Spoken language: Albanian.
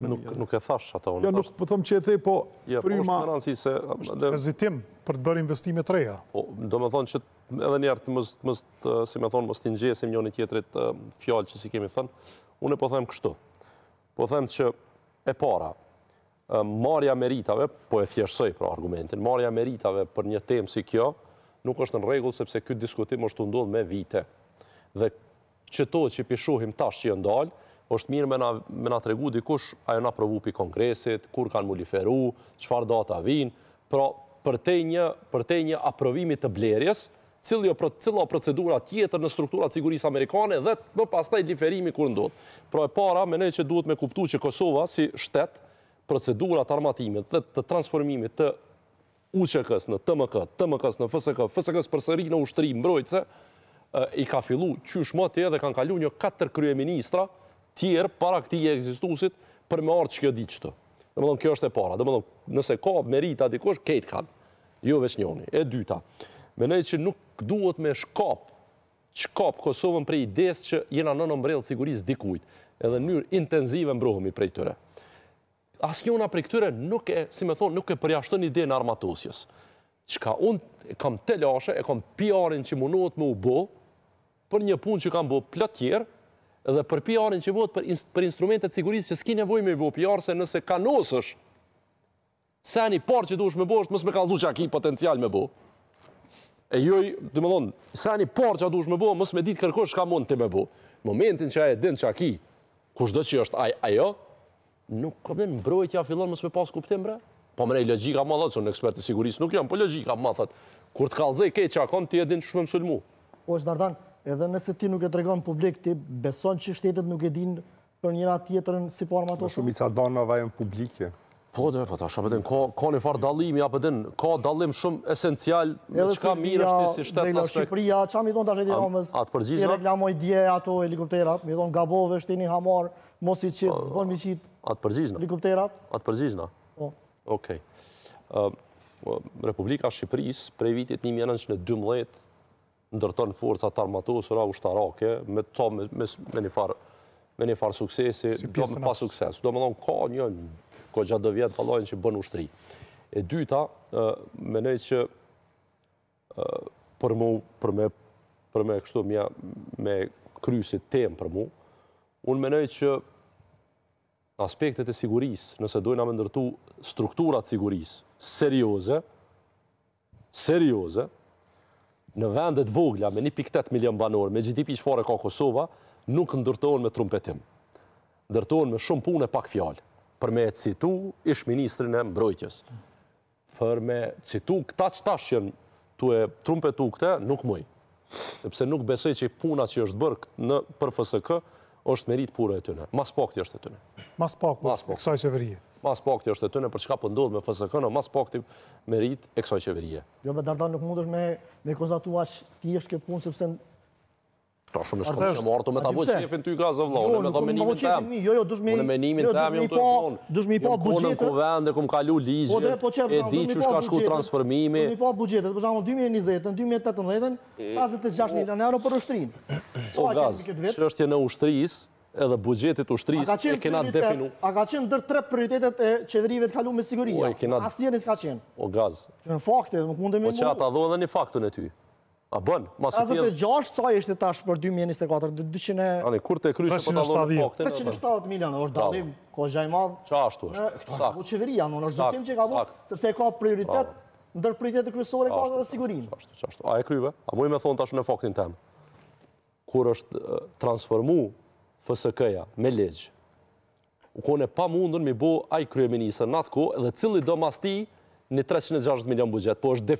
Jo. Nuk e thash ato. Jo, nuk për po që e thej, po, jo, po fryma... Ja, po është në rëndësi se... Rezitim për të bërë investime të reja. Po, do me thonë që edhe njërë të mështë, mështë, si me thonë, mështë të njësim njën i tjetërit fjallë që si kemi thënë, unë e po them kështu. Po them që e para, marja meritave, po e fjeshtësoj për argumentin, marja meritave për një temë si kjo, nuk është në regullë sepse këtë diskutim është të ndodhë me vite. Dhe qëto që pishuhim tash që jëndalë, jo është mirë me nga tregu di kush ajo nga provu për kongresit, kur kanë muliferu, qëfar data vinë, pra për te një aprovimi të blerjes, cilë o procedura tjetër në struktura të sigurisë amerikane dhe më pas taj diferimi kur ndodhë. Pra e para, me ne që duhet me kuptu që Kosova si shtet, procedura të armatimit dhe të transformimit të UQK-s në TMK, TMK-s në FSK, FSK-s për sëri në ushtëri mbrojtëse, i ka fillu qysh më të edhe dhe kanë kalu një 4 kryeministra tjerë para këti e egzistusit për me ardhë që kjo ditë qëtë. Dhe më dhëmë, kjo është e para. Dhe më dhëmë, nëse ka merita dikosh, kejtë kanë, jo veç njoni. E dyta, menej që nuk duhet me shkop, shkop Kosovën prej desë që jena në nëmbrellë sigurisë dikujtë, edhe njërë intenzive mbruhëmi prej tëre. As njona prej këtyre nuk e, si me thonë, nuk e përjashtën ide në armatosjes. Qka unë e kam telashe, e kam pr që munohet me u bo, për një pun që kam bo plëtjerë, dhe për PR-in që votë për instrumentet sigurisë që s'ki nevoj me vot PR, se nëse ka nosësh, se ani parë që du është me bo, është mësë me kalzu që aki potencial me bo. E joj, dhe më thonë, se ani parë që du është me bo, mësë me ditë kërkosh ka mund të me bo. Momentin që aje dinë që aki, kush dhe që është ajo, nuk këmë në mbrojtja fillon mësë me pasë kuptim, bre. Po mrej, logika ma thotë, që në ekspertë sigurisë nuk jam, po logika ma kur të kalzej kej që ti e që shumë më sulmu. Po, së dardanë, edhe nëse ti nuk e tregon publik, ti beson që shtetet nuk e din për njëra tjetërën si po armatoshën? Në shumica danave e publike. Po, dhe, po, ta shabedin, ka, ka një farë dalimi, apë din, ka dalim shumë esencial me që ka mirë është një si shtetë në Shqipëria, që a mi thonë të ashtë e diromës, atë përgjizhja? Ti reklamoj dje ato helikopterat, mi thonë gabove, shteni hamar, mos i qitë, zbën mi qitë helikopterat. Atë përgjizhna? Po. Okej. Okay. Uh, Republika Shqipëris, prej vitit 1912, ndërton forcat armatosura ushtarake me me, me, me një farë me një farë suksesi, do me pa sukses. Do më thonë, ka një një ko gjatë dhe vjetë palojnë që bënë ushtri. E dyta, me nejtë që për mu, për me, për me kështu me krysit tem për mu, unë me nejtë që aspektet e siguris, nëse dojnë me ndërtu strukturat siguris, serioze, serioze, në vendet vogla me 1.8 milion banor, me GDP që fare ka Kosova, nuk ndërtojnë me trumpetim. Ndërtojnë me shumë punë pak fjallë, për me citu ish ministrin e mbrojtjes. Për me citu këta që tashjen të e trumpetu këte, nuk mëj. Sepse nuk besoj që puna që është bërk në për FSK, është merit pura e tëne. Mas pak të është e tëne. Mas pak, kësaj që mas pakti është të në për çka pëndodhë po me FSK-në, mas pakti merit e kësaj qeverie. Jo, me dardan nuk mund është me konstatu ashtë ti është këtë punë, sepse... Ta shumë është këmë shumë artë, me ta bojë qefin ty ka zëvla, unë jo, me ta po- menimin po tem. Jo, jo, dush me... Unë me menimin jo, tem, jo, dush me i pa budgjetë. Jumë konën kovend, e kum kalu ligje, e di që shka shku transformimi. Dush me i pa budgjetë, për shumë 2020, 2018, 56 milion euro për ushtrinë. O gaz, që është edhe bugjetit ushtris e kena definu. A ka qenë dërë tre prioritetet e qedrive të kalu me siguria? Oj, kena... A sjenis ka qenë? O, gaz. Në fakte, më kundemi e me Po që ata dhu edhe një faktën e ty. A bën, ma si tjelë... 56, tash për 2024, 200... Ani, kur të e kryshë për të dhu në fakte... 370 milion, është dalim, ko gjaj madhë... Qa ashtu është? Sak, sak, sak, sak, sak, sak, sak, sak, sak, sak, sak, sak, sak, sak, sak, sak, sak, sak, A e kryve? A sak, sak, sak, sak, sak, sak, sak, sak, sak, sak, FSK-ja, me legjë. U kone pa mundën mi bo aj i në atë ko, dhe cili do mas ti një 360 milion budget, po është